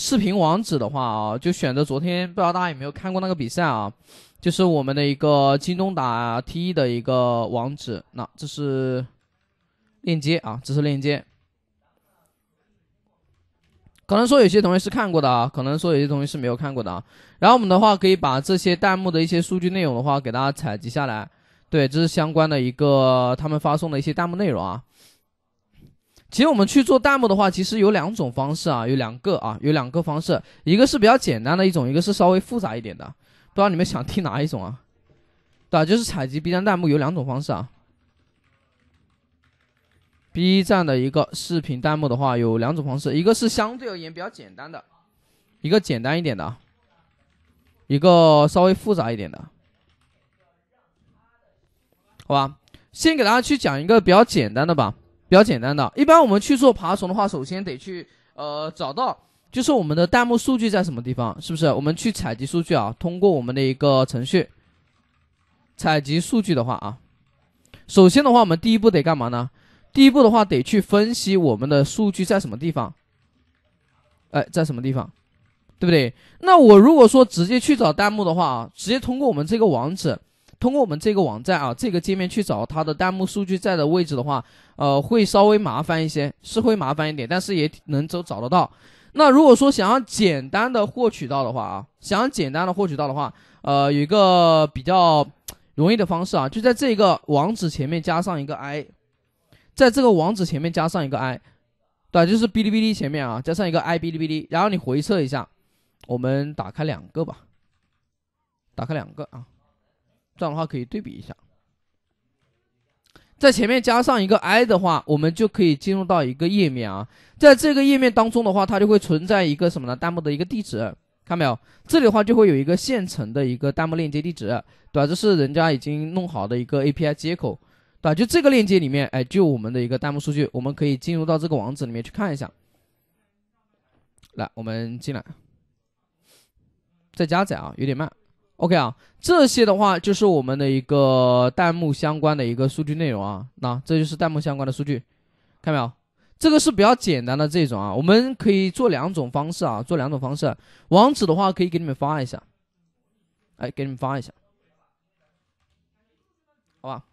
视频网址的话啊，就选择昨天，不知道大家有没有看过那个比赛啊，就是我们的一个京东打 T 一的一个网址，那这是链接啊，这是链接。可能说有些同学是看过的啊，可能说有些同学是没有看过的啊。然后我们的话可以把这些弹幕的一些数据内容的话给大家采集下来，对，这是相关的一个他们发送的一些弹幕内容啊。其实我们去做弹幕的话，其实有两种方式啊，有两个啊，有两个方式，一个是比较简单的一种，一个是稍微复杂一点的，不知道你们想听哪一种啊？对，就是采集 B 站弹幕有两种方式啊。B 站的一个视频弹幕的话有两种方式，一个是相对而言比较简单的，一个简单一点的，一个稍微复杂一点的。好吧，先给大家去讲一个比较简单的吧。比较简单的，一般我们去做爬虫的话，首先得去呃找到，就是我们的弹幕数据在什么地方，是不是？我们去采集数据啊，通过我们的一个程序采集数据的话啊，首先的话，我们第一步得干嘛呢？第一步的话，得去分析我们的数据在什么地方，哎，在什么地方，对不对？那我如果说直接去找弹幕的话啊，直接通过我们这个网址。通过我们这个网站啊，这个界面去找它的弹幕数据在的位置的话，呃，会稍微麻烦一些，是会麻烦一点，但是也能都找得到。那如果说想要简单的获取到的话啊，想要简单的获取到的话，呃，有一个比较容易的方式啊，就在这个网址前面加上一个 i，在这个网址前面加上一个 i，对，就是哔哩哔哩前面啊加上一个 i，哔哩哔哩，然后你回测一下，我们打开两个吧，打开两个啊。这样的话可以对比一下，在前面加上一个 i 的话，我们就可以进入到一个页面啊。在这个页面当中的话，它就会存在一个什么呢？弹幕的一个地址，看到没有？这里的话就会有一个现成的一个弹幕链接地址，对吧？这是人家已经弄好的一个 API 接口，对吧？就这个链接里面，哎，就我们的一个弹幕数据，我们可以进入到这个网址里面去看一下。来，我们进来，在加载啊，有点慢。OK 啊，这些的话就是我们的一个弹幕相关的一个数据内容啊。那这就是弹幕相关的数据，看到没有？这个是比较简单的这种啊，我们可以做两种方式啊，做两种方式。网址的话可以给你们发一下，哎，给你们发一下，好吧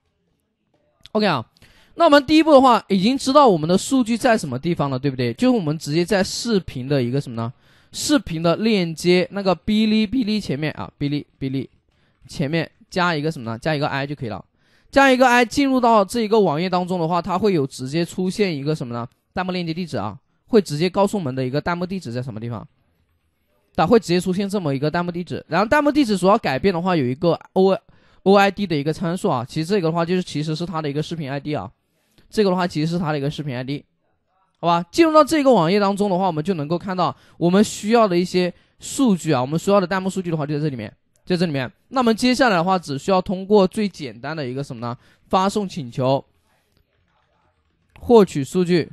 ？OK 啊，那我们第一步的话已经知道我们的数据在什么地方了，对不对？就是我们直接在视频的一个什么呢？视频的链接，那个哔哩哔哩前面啊，哔哩哔哩前面加一个什么呢？加一个 i 就可以了，加一个 i 进入到这一个网页当中的话，它会有直接出现一个什么呢？弹幕链接地址啊，会直接告诉我们的一个弹幕地址在什么地方，它会直接出现这么一个弹幕地址。然后弹幕地址主要改变的话，有一个 o o i d 的一个参数啊，其实这个的话就是其实是它的一个视频 i d 啊，这个的话其实是它的一个视频 i d。好吧，进入到这个网页当中的话，我们就能够看到我们需要的一些数据啊，我们需要的弹幕数据的话就在这里面，在这里面。那么接下来的话，只需要通过最简单的一个什么呢？发送请求，获取数据。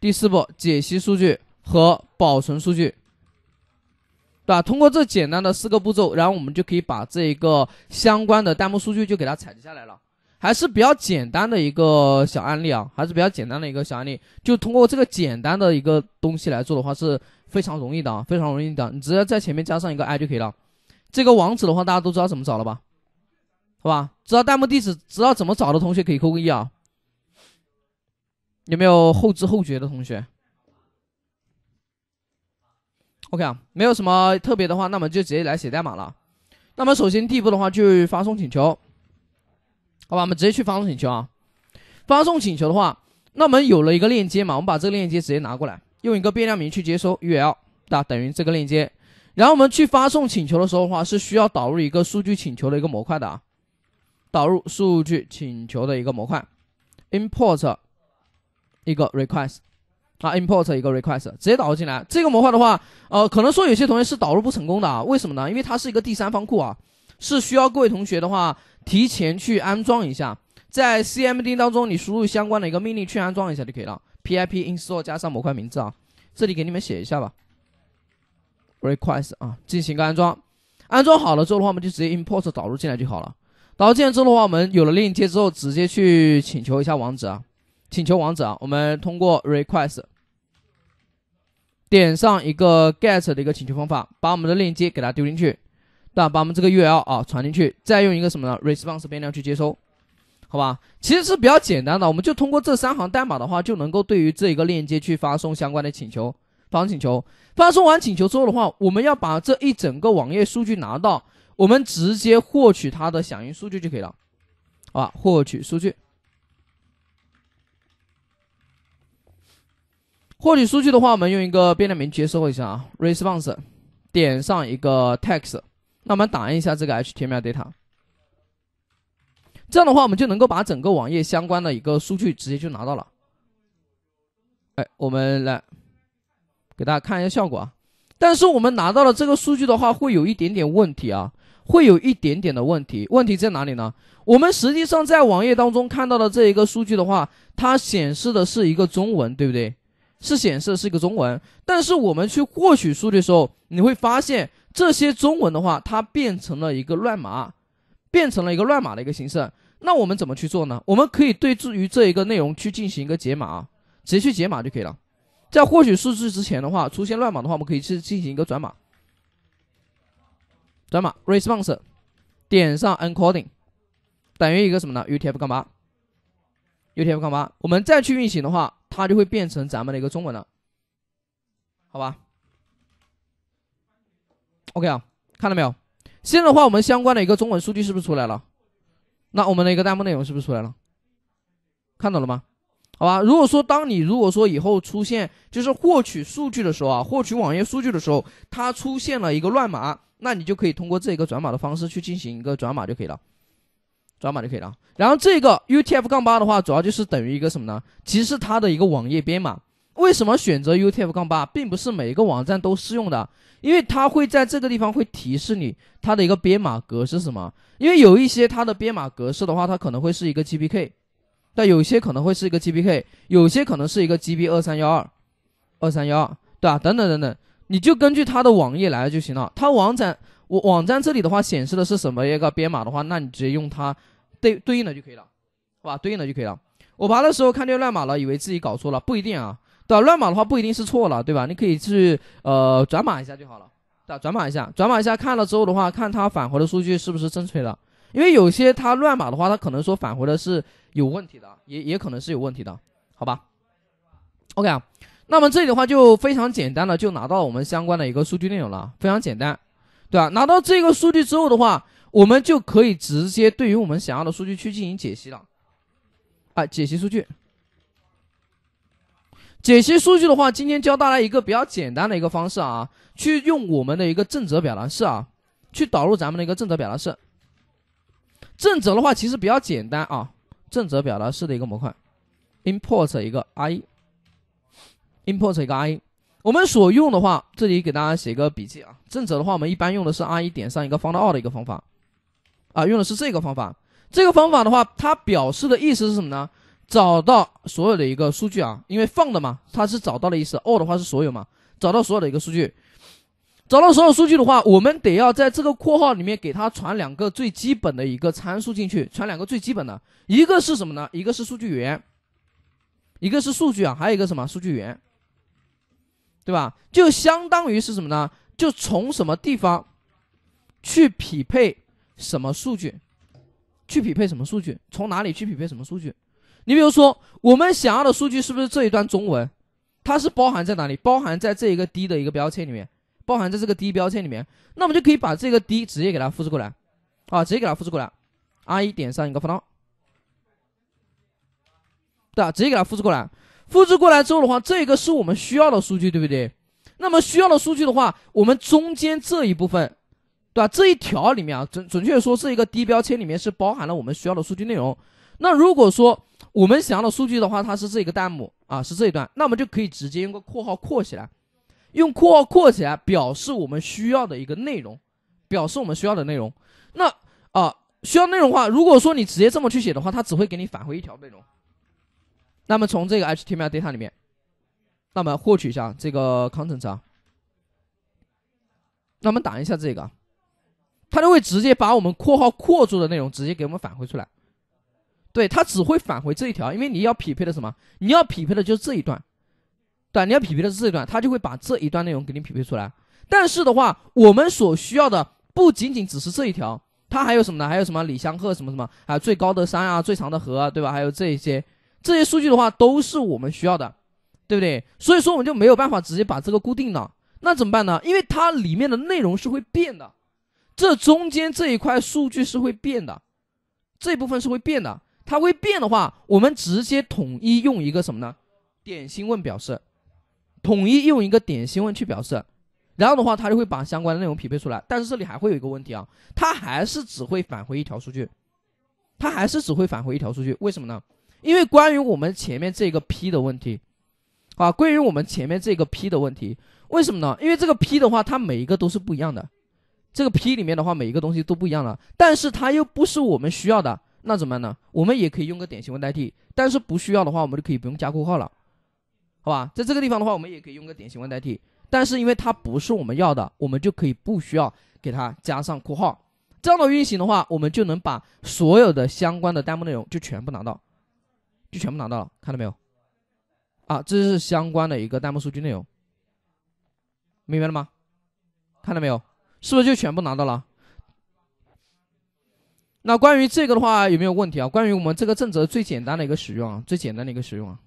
第四步，解析数据和保存数据，对吧？通过这简单的四个步骤，然后我们就可以把这一个相关的弹幕数据就给它采集下来了。还是比较简单的一个小案例啊，还是比较简单的一个小案例。就通过这个简单的一个东西来做的话，是非常容易的啊，非常容易的。你直接在前面加上一个 i 就可以了。这个网址的话，大家都知道怎么找了吧？好吧，知道弹幕地址、知道怎么找的同学可以扣个一啊。有没有后知后觉的同学？OK 啊，没有什么特别的话，那么就直接来写代码了。那么首先第一步的话，就发送请求。好吧，我们直接去发送请求啊。发送请求的话，那我们有了一个链接嘛，我们把这个链接直接拿过来，用一个变量名去接收，URL，啊等于这个链接。然后我们去发送请求的时候的话，是需要导入一个数据请求的一个模块的啊。导入数据请求的一个模块，import 一个 request 啊，import 一个 request 直接导入进来。这个模块的话，呃，可能说有些同学是导入不成功的啊，为什么呢？因为它是一个第三方库啊，是需要各位同学的话。提前去安装一下，在 CMD 当中你输入相关的一个命令去安装一下就可以了。pip install 加上模块名字啊，这里给你们写一下吧。request 啊，进行个安装。安装好了之后的话，我们就直接 import 导入进来就好了。导入进来之后的话，我们有了链接之后，直接去请求一下网址啊，请求网址啊，我们通过 request 点上一个 get 的一个请求方法，把我们的链接给它丢进去。对吧？把我们这个 URL 啊传进去，再用一个什么呢？response 变量去接收，好吧？其实是比较简单的，我们就通过这三行代码的话，就能够对于这一个链接去发送相关的请求，发送请求，发送完请求之后的话，我们要把这一整个网页数据拿到，我们直接获取它的响应数据就可以了，好吧？获取数据，获取数据的话，我们用一个变量名接收一下啊，response 点上一个 text。那我们打印一下这个 HTML data，这样的话我们就能够把整个网页相关的一个数据直接就拿到了。哎，我们来给大家看一下效果啊。但是我们拿到了这个数据的话，会有一点点问题啊，会有一点点的问题。问题在哪里呢？我们实际上在网页当中看到的这一个数据的话，它显示的是一个中文，对不对？是显示的是一个中文。但是我们去获取数据的时候，你会发现。这些中文的话，它变成了一个乱码，变成了一个乱码的一个形式。那我们怎么去做呢？我们可以对于这一个内容去进行一个解码，直接去解码就可以了。在获取数据之前的话，出现乱码的话，我们可以去进行一个转码，转码 response 点上 encoding 等于一个什么呢？utf 杠八，utf 杠八。我们再去运行的话，它就会变成咱们的一个中文了，好吧？OK 啊，看到没有？现在的话，我们相关的一个中文数据是不是出来了？那我们的一个弹幕内容是不是出来了？看懂了吗？好吧，如果说当你如果说以后出现就是获取数据的时候啊，获取网页数据的时候，它出现了一个乱码，那你就可以通过这个转码的方式去进行一个转码就可以了，转码就可以了。然后这个 UTF-8 的话，主要就是等于一个什么呢？其实它的一个网页编码。为什么选择 UTF- 杠八，并不是每一个网站都适用的，因为它会在这个地方会提示你它的一个编码格式什么。因为有一些它的编码格式的话，它可能会是一个 GBK，但有些可能会是一个 GBK，有些可能是一个 GB 二三幺二，二三幺二，对吧？等等等等，你就根据它的网页来就行了。它网站我网站这里的话显示的是什么一个编码的话，那你直接用它对对应的就可以了，好吧？对应的就可以了。我爬的时候看见乱码了，以为自己搞错了，不一定啊。对吧？乱码的话不一定是错了，对吧？你可以去呃转码一下就好了，对吧？转码一下，转码一下，看了之后的话，看它返回的数据是不是正确的？因为有些它乱码的话，它可能说返回的是有问题的，也也可能是有问题的，好吧？OK 啊，那么这里的话就非常简单的就拿到我们相关的一个数据内容了，非常简单，对吧？拿到这个数据之后的话，我们就可以直接对于我们想要的数据去进行解析了，啊，解析数据。解析数据的话，今天教大家一个比较简单的一个方式啊，去用我们的一个正则表达式啊，去导入咱们的一个正则表达式。正则的话其实比较简单啊，正则表达式的一个模块，import 一个 i，import 一个 i。我们所用的话，这里给大家写一个笔记啊，正则的话我们一般用的是 i 点上一个 f i n d 的一个方法，啊，用的是这个方法。这个方法的话，它表示的意思是什么呢？找到所有的一个数据啊，因为放的嘛，它是找到的意思。all 的话是所有嘛，找到所有的一个数据。找到所有数据的话，我们得要在这个括号里面给它传两个最基本的一个参数进去，传两个最基本的，一个是什么呢？一个是数据源，一个是数据啊，还有一个什么？数据源，对吧？就相当于是什么呢？就从什么地方去匹配什么数据，去匹配什么数据，从哪里去匹配什么数据？你比如说，我们想要的数据是不是这一段中文？它是包含在哪里？包含在这一个 D 的一个标签里面，包含在这个 D 标签里面。那我们就可以把这个 D 直接给它复制过来，啊，直接给它复制过来，R 一点上一个放刀，对吧？直接给它复制过来。复制过来之后的话，这个是我们需要的数据，对不对？那么需要的数据的话，我们中间这一部分，对吧？这一条里面啊，准准确说是一个 D 标签里面是包含了我们需要的数据内容。那如果说，我们想要的数据的话，它是这个弹幕啊，是这一段，那么就可以直接用个括号括起来，用括号括起来表示我们需要的一个内容，表示我们需要的内容。那啊，需要内容的话，如果说你直接这么去写的话，它只会给你返回一条内容。那么从这个 HTML data 里面，那么获取一下这个 content 啊，那我们打一下这个，它就会直接把我们括号括住的内容直接给我们返回出来。对它只会返回这一条，因为你要匹配的什么？你要匹配的就是这一段，对，你要匹配的是这一段，它就会把这一段内容给你匹配出来。但是的话，我们所需要的不仅仅只是这一条，它还有什么呢？还有什么李湘鹤什么什么还有最高的山啊，最长的河，对吧？还有这一些这些数据的话，都是我们需要的，对不对？所以说我们就没有办法直接把这个固定了。那怎么办呢？因为它里面的内容是会变的，这中间这一块数据是会变的，这部分是会变的。它会变的话，我们直接统一用一个什么呢？点心问表示，统一用一个点心问去表示，然后的话，它就会把相关的内容匹配出来。但是这里还会有一个问题啊，它还是只会返回一条数据，它还是只会返回一条数据。为什么呢？因为关于我们前面这个 P 的问题啊，关于我们前面这个 P 的问题，为什么呢？因为这个 P 的话，它每一个都是不一样的，这个 P 里面的话，每一个东西都不一样了，但是它又不是我们需要的。那怎么办呢？我们也可以用个点形文代替，但是不需要的话，我们就可以不用加括号了，好吧？在这个地方的话，我们也可以用个点形文代替，但是因为它不是我们要的，我们就可以不需要给它加上括号。这样的运行的话，我们就能把所有的相关的弹幕内容就全部拿到，就全部拿到了，看到没有？啊，这是相关的一个弹幕数据内容，明白了吗？看到没有？是不是就全部拿到了？那关于这个的话，有没有问题啊？关于我们这个正则最简单的一个使用啊，最简单的一个使用啊，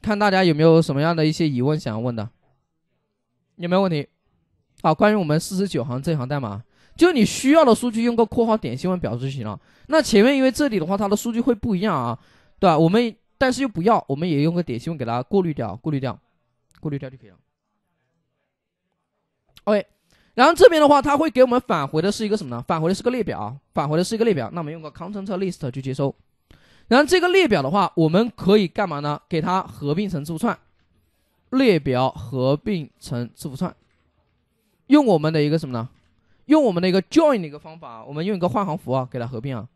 看大家有没有什么样的一些疑问想要问的，有没有问题？好，关于我们四十九行这行代码，就你需要的数据用个括号点新闻表示就行了。那前面因为这里的话，它的数据会不一样啊，对吧？我们但是又不要，我们也用个点新闻给它过滤掉，过滤掉，过滤掉就可以了。OK。然后这边的话，它会给我们返回的是一个什么呢？返回的是个列表，返回的是一个列表。那我们用个 c o n t e n t list 去接收。然后这个列表的话，我们可以干嘛呢？给它合并成字符串，列表合并成字符串，用我们的一个什么呢？用我们的一个 join 的一个方法，我们用一个换行符啊给它合并啊，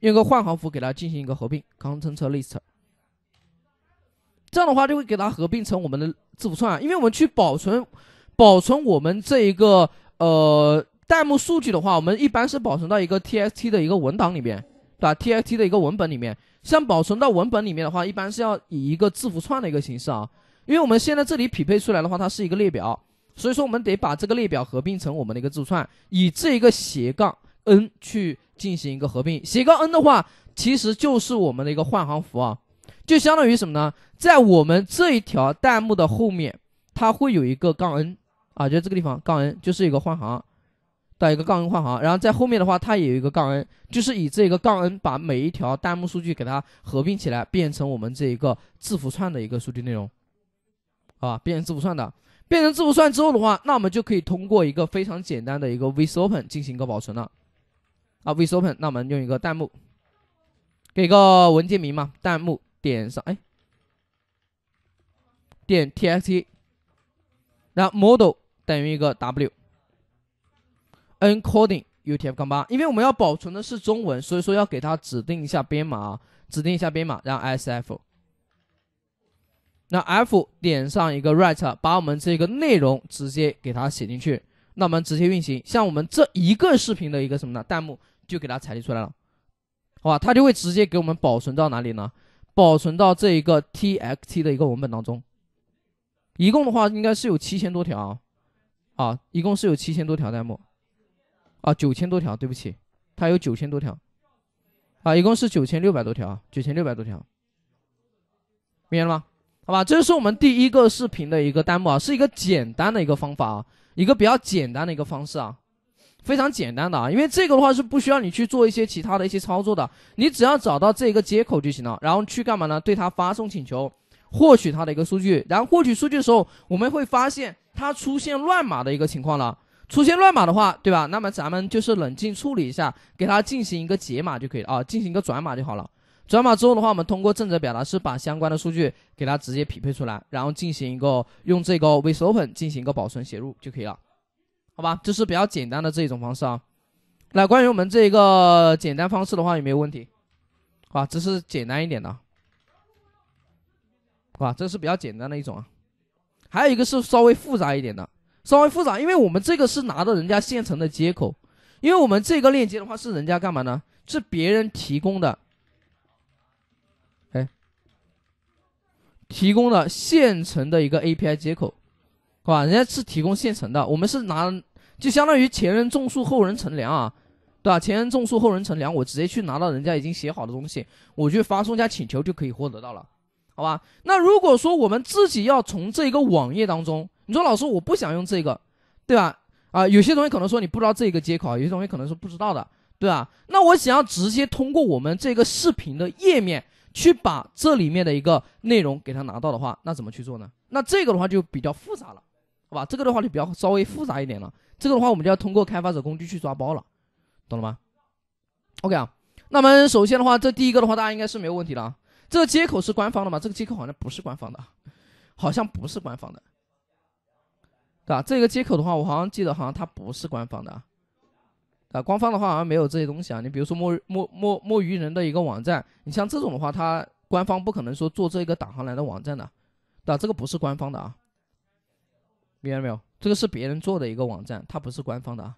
用一个换行符给它进行一个合并 c o n t e n t list。这样的话就会给它合并成我们的字符串，因为我们去保存。保存我们这一个呃弹幕数据的话，我们一般是保存到一个 txt 的一个文档里面，对吧？txt 的一个文本里面，像保存到文本里面的话，一般是要以一个字符串的一个形式啊，因为我们现在这里匹配出来的话，它是一个列表，所以说我们得把这个列表合并成我们的一个字符串，以这一个斜杠 n 去进行一个合并。斜杠 n 的话，其实就是我们的一个换行符啊，就相当于什么呢？在我们这一条弹幕的后面，它会有一个杠 n。啊，就这个地方，杠 n 就是一个换行，到一个杠 n 换行，然后在后面的话，它也有一个杠 n，就是以这个杠 n 把每一条弹幕数据给它合并起来，变成我们这一个字符串的一个数据内容，啊，变成字符串的，变成字符串之后的话，那我们就可以通过一个非常简单的一个 v i t open 进行一个保存了，啊 v i t open，那我们用一个弹幕，给个文件名嘛，弹幕点上，哎，点 txt。那 model 等于一个 W，encoding UTF 八，因为我们要保存的是中文，所以说要给它指定一下编码，指定一下编码，让 S F。那 F 点上一个 write，把我们这个内容直接给它写进去。那我们直接运行，像我们这一个视频的一个什么呢？弹幕就给它采集出来了，好吧？它就会直接给我们保存到哪里呢？保存到这一个 TXT 的一个文本当中。一共的话应该是有七千多条，啊，一共是有七千多条弹幕，啊，九千多条，对不起，它有九千多条，啊，一共是九千六百多条，九千六百多条，明白了吗？好吧，这是我们第一个视频的一个弹幕啊，是一个简单的一个方法啊，一个比较简单的一个方式啊，非常简单的啊，因为这个的话是不需要你去做一些其他的一些操作的，你只要找到这一个接口就行了，然后去干嘛呢？对它发送请求。获取它的一个数据，然后获取数据的时候，我们会发现它出现乱码的一个情况了。出现乱码的话，对吧？那么咱们就是冷静处理一下，给它进行一个解码就可以啊，进行一个转码就好了。转码之后的话，我们通过正则表达式把相关的数据给它直接匹配出来，然后进行一个用这个 with open 进行一个保存写入就可以了。好吧，这是比较简单的这一种方式啊。那关于我们这一个简单方式的话，有没有问题？啊，这是简单一点的。吧？这是比较简单的一种啊，还有一个是稍微复杂一点的，稍微复杂，因为我们这个是拿的人家现成的接口，因为我们这个链接的话是人家干嘛呢？是别人提供的，哎，提供了现成的一个 API 接口，好吧？人家是提供现成的，我们是拿，就相当于前人种树，后人乘凉啊，对吧？前人种树，后人乘凉，我直接去拿到人家已经写好的东西，我去发送一下请求就可以获得到了。好吧，那如果说我们自己要从这个网页当中，你说老师我不想用这个，对吧？啊，有些同学可能说你不知道这个接口，有些同学可能是不知道的，对吧？那我想要直接通过我们这个视频的页面去把这里面的一个内容给它拿到的话，那怎么去做呢？那这个的话就比较复杂了，好吧？这个的话就比较稍微复杂一点了，这个的话我们就要通过开发者工具去抓包了，懂了吗？OK 啊，那我们首先的话，这第一个的话大家应该是没有问题了啊。这个接口是官方的吗？这个接口好像不是官方的，好像不是官方的，对吧？这个接口的话，我好像记得，好像它不是官方的啊。啊，官方的话好像没有这些东西啊。你比如说摸摸摸摸鱼人的一个网站，你像这种的话，它官方不可能说做这个导航栏的网站的，啊，这个不是官方的啊。明白没有？这个是别人做的一个网站，它不是官方的啊。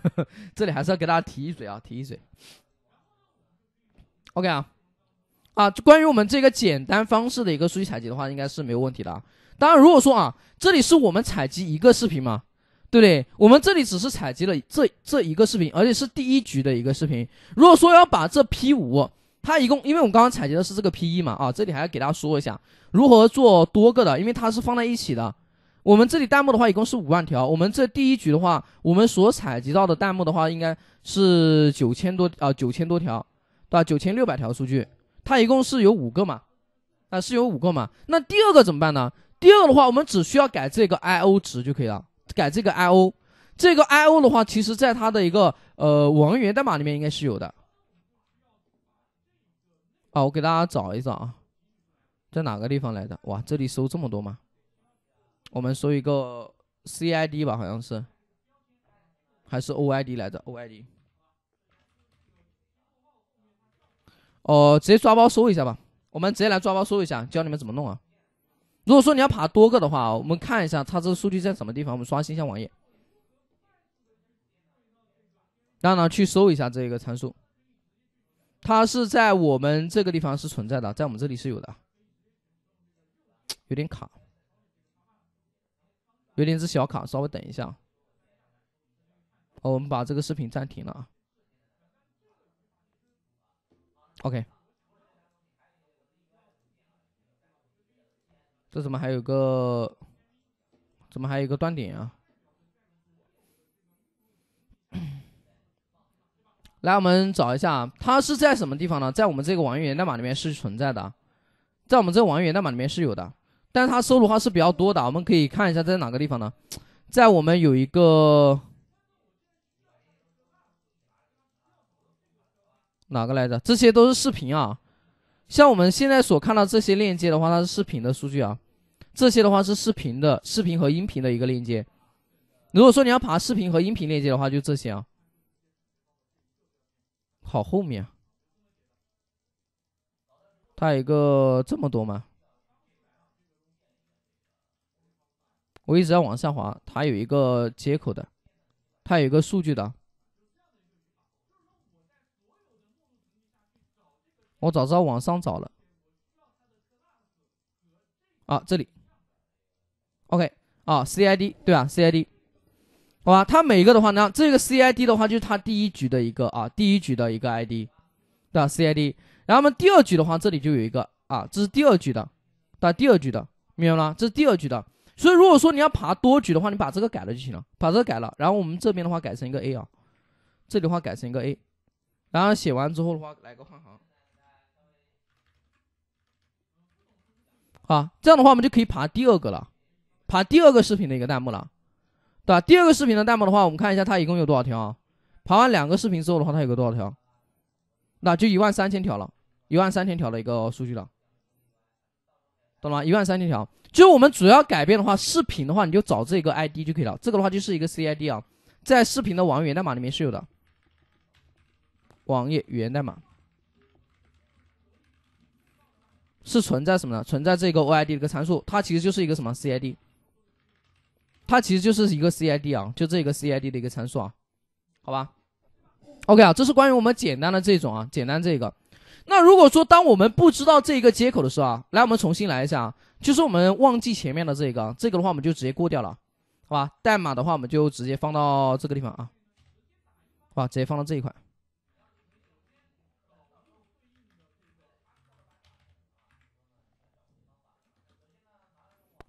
这里还是要给大家提一嘴啊，提一嘴。OK 啊。啊，关于我们这个简单方式的一个数据采集的话，应该是没有问题的。当然，如果说啊，这里是我们采集一个视频嘛，对不对？我们这里只是采集了这这一个视频，而且是第一局的一个视频。如果说要把这 P 五，它一共，因为我们刚刚采集的是这个 P 一嘛，啊，这里还要给大家说一下如何做多个的，因为它是放在一起的。我们这里弹幕的话，一共是五万条。我们这第一局的话，我们所采集到的弹幕的话，应该是九千多啊，九千多条，对吧？九千六百条数据。它一共是有五个嘛，啊是有五个嘛。那第二个怎么办呢？第二个的话，我们只需要改这个 I O 值就可以了。改这个 I O，这个 I O 的话，其实在它的一个呃，网源代码里面应该是有的。啊，我给大家找一找啊，在哪个地方来的？哇，这里搜这么多吗？我们搜一个 C I D 吧，好像是，还是 O I D 来着 O I D。哦，直接抓包搜一下吧。我们直接来抓包搜一下，教你们怎么弄啊。如果说你要爬多个的话，我们看一下它这个数据在什么地方。我们刷新一下网页，然后呢去搜一下这个参数。它是在我们这个地方是存在的，在我们这里是有的。有点卡，有点是小卡，稍微等一下。哦，我们把这个视频暂停了啊。OK，这怎么还有个？怎么还有一个断点啊？来，我们找一下，它是在什么地方呢？在我们这个网页源代码里面是存在的，在我们这个网页源代码里面是有的，但是它收的话是比较多的，我们可以看一下在哪个地方呢？在我们有一个。哪个来着？这些都是视频啊，像我们现在所看到这些链接的话，它是视频的数据啊。这些的话是视频的视频和音频的一个链接。如果说你要爬视频和音频链接的话，就这些啊。好，后面，它有一个这么多吗？我一直在往下滑，它有一个接口的，它有一个数据的。我早知道往上找了，啊，这里，OK，啊，C I D 对吧？C I D，好吧，它每一个的话呢，这个 C I D 的话就是它第一局的一个啊，第一局的一个 I D，对吧？C I D，然后我们第二局的话，这里就有一个啊，这是第二局的，打第二局的，明白吗？这是第二局的。所以如果说你要爬多局的话，你把这个改了就行了，把这个改了，然后我们这边的话改成一个 A 啊，这里的话改成一个 A，然后写完之后的话来个换行。啊，这样的话我们就可以爬第二个了，爬第二个视频的一个弹幕了，对吧？第二个视频的弹幕的话，我们看一下它一共有多少条。爬完两个视频之后的话，它有个多少条？那就一万三千条了，一万三千条的一个数据了，懂了吗？一万三千条。就我们主要改变的话，视频的话你就找这个 ID 就可以了，这个的话就是一个 CID 啊，在视频的网页代码里面是有的，网页源代码。是存在什么呢？存在这个 OID 的一个参数，它其实就是一个什么 CID，它其实就是一个 CID 啊，就这个 CID 的一个参数啊，好吧？OK 啊，这是关于我们简单的这种啊，简单这个。那如果说当我们不知道这一个接口的时候啊，来，我们重新来一下啊，就是我们忘记前面的这个，这个的话我们就直接过掉了，好吧？代码的话我们就直接放到这个地方啊，好吧？直接放到这一块。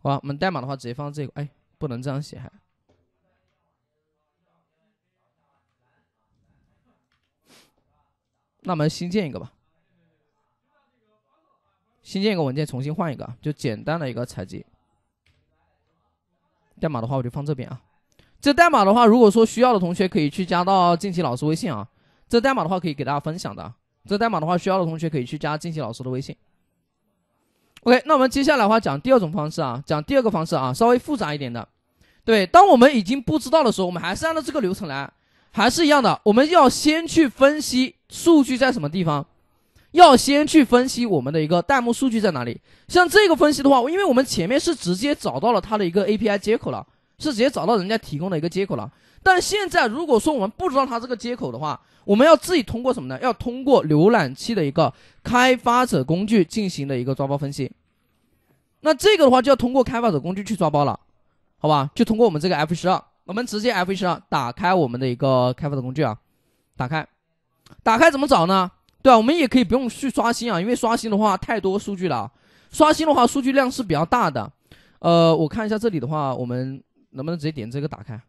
好，我们代码的话直接放这个，哎，不能这样写，还，那我们新建一个吧，新建一个文件，重新换一个，就简单的一个采集。代码的话我就放这边啊，这代码的话，如果说需要的同学可以去加到静琪老师微信啊，这代码的话可以给大家分享的这代码的话需要的同学可以去加静琪老师的微信。OK，那我们接下来话讲第二种方式啊，讲第二个方式啊，稍微复杂一点的。对，当我们已经不知道的时候，我们还是按照这个流程来，还是一样的。我们要先去分析数据在什么地方，要先去分析我们的一个弹幕数据在哪里。像这个分析的话，因为我们前面是直接找到了它的一个 API 接口了，是直接找到人家提供的一个接口了。但现在，如果说我们不知道它这个接口的话，我们要自己通过什么呢？要通过浏览器的一个开发者工具进行的一个抓包分析。那这个的话就要通过开发者工具去抓包了，好吧？就通过我们这个 F12，我们直接 F12 打开我们的一个开发者工具啊，打开，打开怎么找呢？对啊，我们也可以不用去刷新啊，因为刷新的话太多数据了，刷新的话数据量是比较大的。呃，我看一下这里的话，我们能不能直接点这个打开？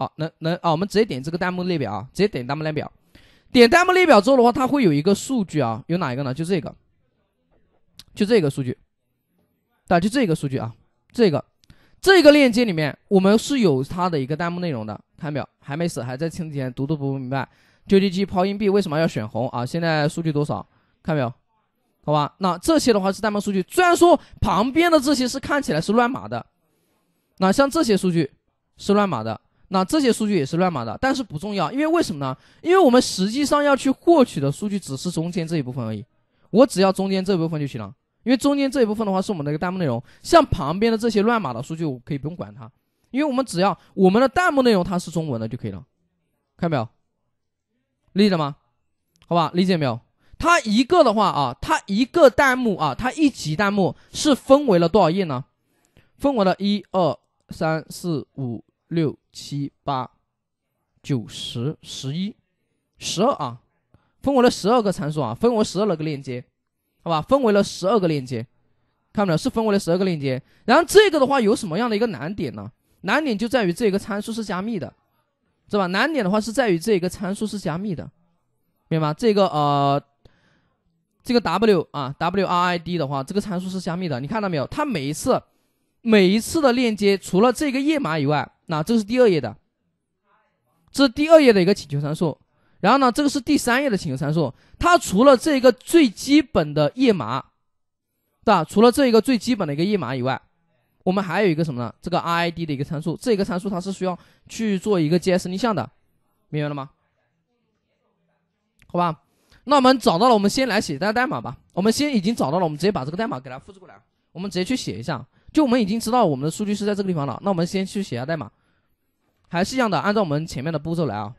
好，能能啊，我们直接点这个弹幕列表啊，直接点弹幕列表，点弹幕列表之后的话，它会有一个数据啊，有哪一个呢？就这个，就这个数据，啊就这个数据啊，这个这个链接里面我们是有它的一个弹幕内容的，看到没有？还没死，还在清底读都读不明白。J J J 抛硬币为什么要选红啊？现在数据多少？看到没有？好吧，那这些的话是弹幕数据，虽然说旁边的这些是看起来是乱码的，那像这些数据是乱码的。那这些数据也是乱码的，但是不重要，因为为什么呢？因为我们实际上要去获取的数据只是中间这一部分而已，我只要中间这一部分就行了。因为中间这一部分的话是我们的一个弹幕内容，像旁边的这些乱码的数据，我可以不用管它，因为我们只要我们的弹幕内容它是中文的就可以了。看到没有？理解吗？好吧，理解没有？它一个的话啊，它一个弹幕啊，它一集弹幕是分为了多少页呢？分为了一二三四五六。七八九十十一十二啊，分为了十二个参数啊，分为十二个链接，好吧，分为了十二个链接，看到没有？是分为了十二个链接。然后这个的话有什么样的一个难点呢？难点就在于这个参数是加密的，是吧？难点的话是在于这个参数是加密的，明白吗？这个呃，这个 W 啊 W R I D 的话，这个参数是加密的，你看到没有？它每一次每一次的链接，除了这个页码以外。那这是第二页的，这是第二页的一个请求参数。然后呢，这个是第三页的请求参数。它除了这一个最基本的页码，对吧？除了这一个最基本的一个页码以外，我们还有一个什么呢？这个 RID 的一个参数。这一个参数它是需要去做一个 GS 逆向的，明白了吗？好吧，那我们找到了，我们先来写一下代码吧。我们先已经找到了，我们直接把这个代码给它复制过来，我们直接去写一下。就我们已经知道我们的数据是在这个地方了，那我们先去写一下代码。还是一样的，按照我们前面的步骤来啊，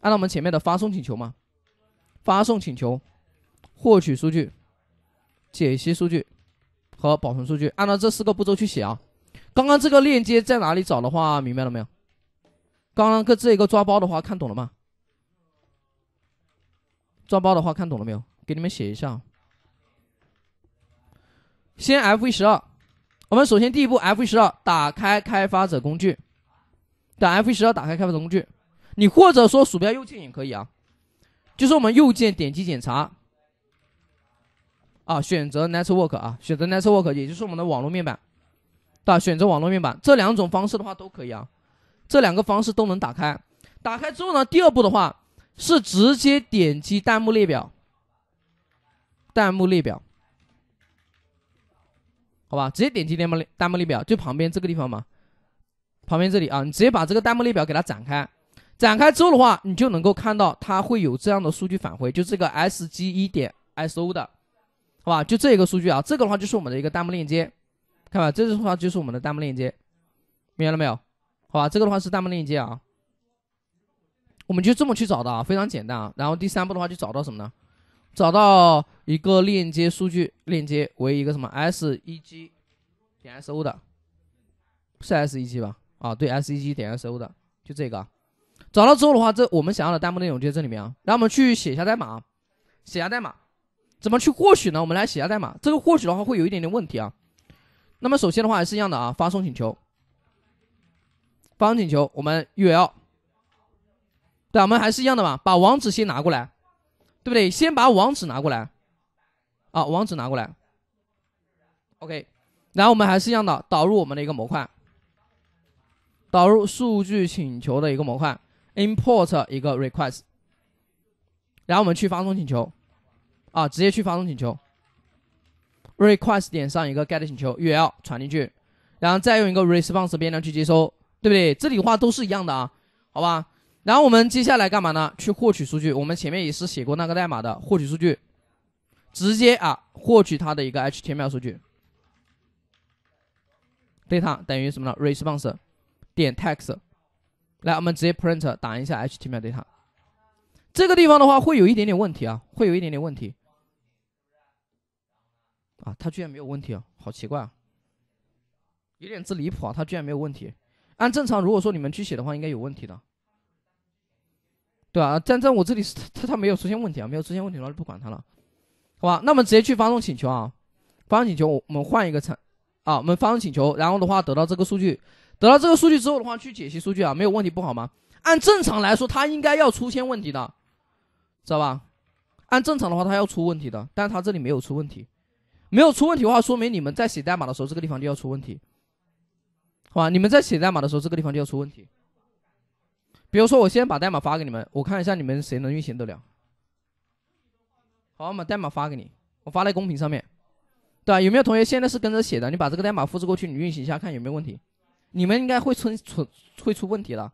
按照我们前面的发送请求嘛，发送请求，获取数据，解析数据和保存数据，按照这四个步骤去写啊。刚刚这个链接在哪里找的话，明白了没有？刚刚这一个抓包的话，看懂了吗？抓包的话看懂了没有？给你们写一下，先 F12，我们首先第一步 F12，打开开发者工具。在 F12 打开开发者工具，你或者说鼠标右键也可以啊，就是我们右键点击检查，啊，选择 Network 啊，选择 Network 也就是我们的网络面板，对选择网络面板这两种方式的话都可以啊，这两个方式都能打开。打开之后呢，第二步的话是直接点击弹幕列表，弹幕列表，好吧，直接点击弹幕弹幕列表，就旁边这个地方嘛。旁边这里啊，你直接把这个弹幕列表给它展开，展开之后的话，你就能够看到它会有这样的数据返回，就这个 s g 一点 s o 的，好吧？就这一个数据啊，这个的话就是我们的一个弹幕链接，看吧？这个的话就是我们的弹幕链接，明白了没有？好吧，这个的话是弹幕链接啊，我们就这么去找的啊，非常简单啊。然后第三步的话就找到什么呢？找到一个链接数据，链接为一个什么 s 一 g 点 s o 的，是 s 一 g 吧？啊，对 s E G 点 so 的，就这个，找到之后的话，这我们想要的弹幕内容就在这里面啊。然后我们去写一下代码，写下代码，怎么去获取呢？我们来写下代码。这个获取的话会有一点点问题啊。那么首先的话还是一样的啊，发送请求，发送请求，我们 url，对我们还是一样的嘛，把网址先拿过来，对不对？先把网址拿过来，啊，网址拿过来。OK，然后我们还是一样的，导入我们的一个模块。导入数据请求的一个模块，import 一个 request，然后我们去发送请求，啊，直接去发送请求，request 点上一个 get 请求 URL 传进去，然后再用一个 response 变量去接收，对不对？这里的话都是一样的啊，好吧。然后我们接下来干嘛呢？去获取数据，我们前面也是写过那个代码的，获取数据，直接啊获取它的一个 h t m l 数据，data 等于什么呢？response。点 text，来，我们直接 print 打一下 h t m l data，这个地方的话会有一点点问题啊，会有一点点问题。啊，它居然没有问题啊，好奇怪啊，有点之离谱啊，它居然没有问题。按正常，如果说你们去写的话，应该有问题的，对啊，但在我这里是它它没有出现问题啊，没有出现问题的话就不管它了，好吧？那么直接去发送请求啊，发送请求，我们换一个层啊，我们发送请求，然后的话得到这个数据。得到这个数据之后的话，去解析数据啊，没有问题不好吗？按正常来说，它应该要出现问题的，知道吧？按正常的话，它要出问题的，但它这里没有出问题，没有出问题的话，说明你们在写代码的时候，这个地方就要出问题，好吧？你们在写代码的时候，这个地方就要出问题。比如说，我先把代码发给你们，我看一下你们谁能运行得了。好，我把代码发给你，我发在公屏上面，对吧？有没有同学现在是跟着写的？你把这个代码复制过去，你运行一下，看有没有问题。你们应该会存存会出问题的。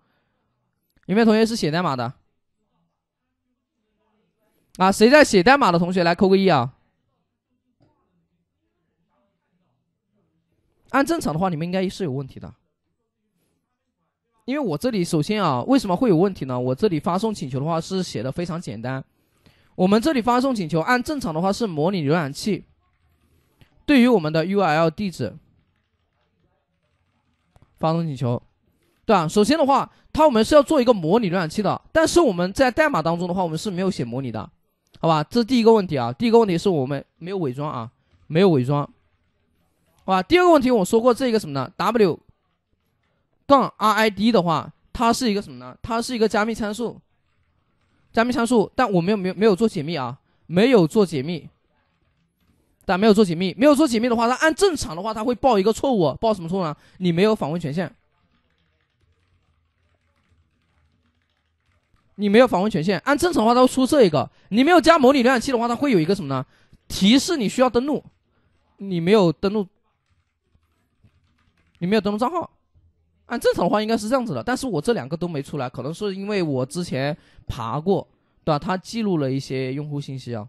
有没有同学是写代码的？啊，谁在写代码的同学来扣个一啊！按正常的话，你们应该是有问题的，因为我这里首先啊，为什么会有问题呢？我这里发送请求的话是写的非常简单，我们这里发送请求按正常的话是模拟浏览器，对于我们的 URL 地址。发送请求，对吧？首先的话，它我们是要做一个模拟浏览器的，但是我们在代码当中的话，我们是没有写模拟的，好吧？这是第一个问题啊。第一个问题是我们没有伪装啊，没有伪装，好吧？第二个问题我说过这个什么呢？W 杠 RID 的话，它是一个什么呢？它是一个加密参数，加密参数，但我们没有没有做解密啊，没有做解密。但没有做解密，没有做解密的话，它按正常的话，它会报一个错误，报什么错呢？你没有访问权限，你没有访问权限。按正常的话，它会出这一个。你没有加模拟浏览器的话，它会有一个什么呢？提示你需要登录，你没有登录，你没有登录账号。按正常的话，应该是这样子的。但是我这两个都没出来，可能是因为我之前爬过，对吧？它记录了一些用户信息啊，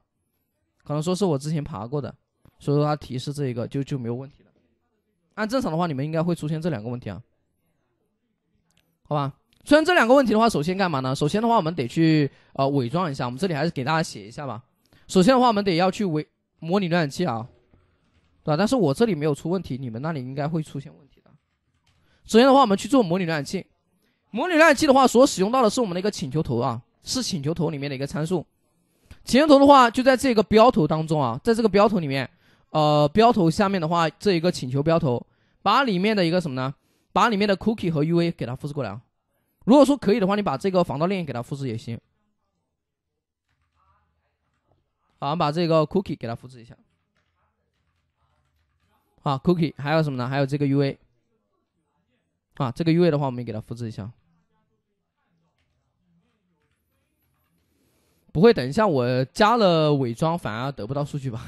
可能说是我之前爬过的。所以说它提示这一个就就没有问题了，按正常的话，你们应该会出现这两个问题啊，好吧？出现这两个问题的话，首先干嘛呢？首先的话，我们得去呃伪装一下。我们这里还是给大家写一下吧。首先的话，我们得要去伪模拟浏览器啊，对吧？但是我这里没有出问题，你们那里应该会出现问题的。首先的话，我们去做模拟浏览器，模拟浏览器的话，所使用到的是我们的一个请求头啊，是请求头里面的一个参数。请求头的话，就在这个标头当中啊，在这个标头里面。呃，标头下面的话，这一个请求标头，把里面的一个什么呢？把里面的 cookie 和 UA 给它复制过来。如果说可以的话，你把这个防盗链给它复制也行。好，把这个 cookie 给它复制一下。啊，cookie 还有什么呢？还有这个 UA。啊，这个 UA 的话，我们也给它复制一下。不会，等一下我加了伪装反而得不到数据吧？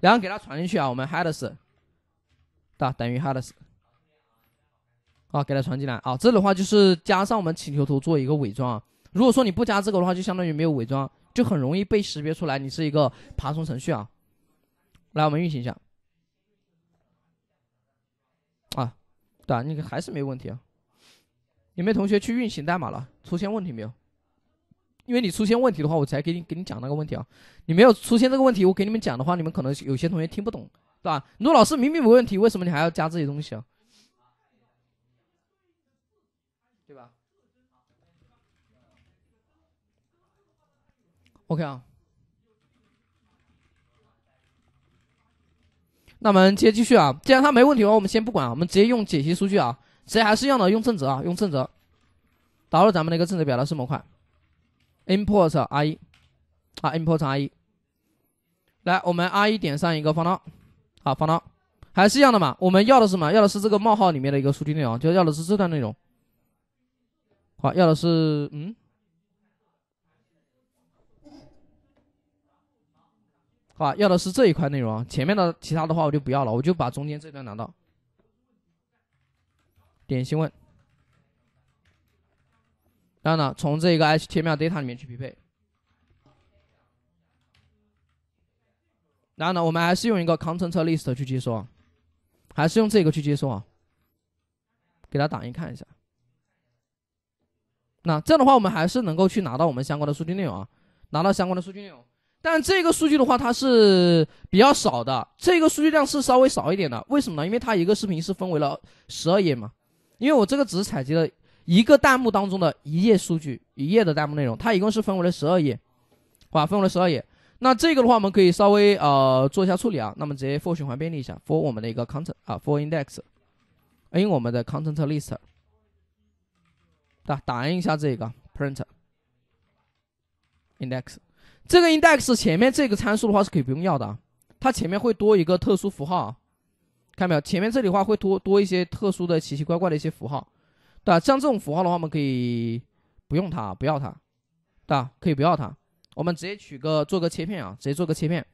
然后给它传进去啊，我们 headers，对等于 headers，啊，给它传进来啊。这里的话就是加上我们请求图做一个伪装啊。如果说你不加这个的话，就相当于没有伪装，就很容易被识别出来你是一个爬虫程序啊。来，我们运行一下，啊，对吧？个还是没问题啊。有没有同学去运行代码了？出现问题没有？因为你出现问题的话，我才给你给你讲那个问题啊。你没有出现这个问题，我给你们讲的话，你们可能有些同学听不懂，对吧？如果老师明明没问题，为什么你还要加这些东西啊？对吧？OK 啊，那我们接继续啊。既然它没问题的话，我们先不管啊，我们直接用解析数据啊，直接还是一样的用正则啊，用正则导入咱们的一个正则表达式模块。import r 一，啊，import r 一。来，我们 r1 点上一个放框，好，放框，还是一样的嘛？我们要的是什么？要的是这个冒号里面的一个数据内容，就要的是这段内容。好，要的是，嗯，好，要的是这一块内容。前面的其他的话我就不要了，我就把中间这段拿到。点新问。然后呢，从这个 HTML data 里面去匹配。然后呢，我们还是用一个 content list 去接收，还是用这个去接收啊。给它打印看一下。那这样的话，我们还是能够去拿到我们相关的数据内容啊，拿到相关的数据内容。但这个数据的话，它是比较少的，这个数据量是稍微少一点的。为什么呢？因为它一个视频是分为了十二页嘛，因为我这个只是采集了。一个弹幕当中的一页数据，一页的弹幕内容，它一共是分为了十二页，啊，分为了十二页。那这个的话，我们可以稍微呃做一下处理啊。那么直接 for 循环便利一下 for 我们的一个 content 啊 for index，n 我们的 content list，打打印一下这个 print index。这个 index 前面这个参数的话是可以不用要的啊，它前面会多一个特殊符号，看到没有？前面这里的话会多多一些特殊的奇奇怪怪的一些符号。对吧？像这种符号的话，我们可以不用它，不要它，对吧？可以不要它，我们直接取个做个切片啊，直接做个切片，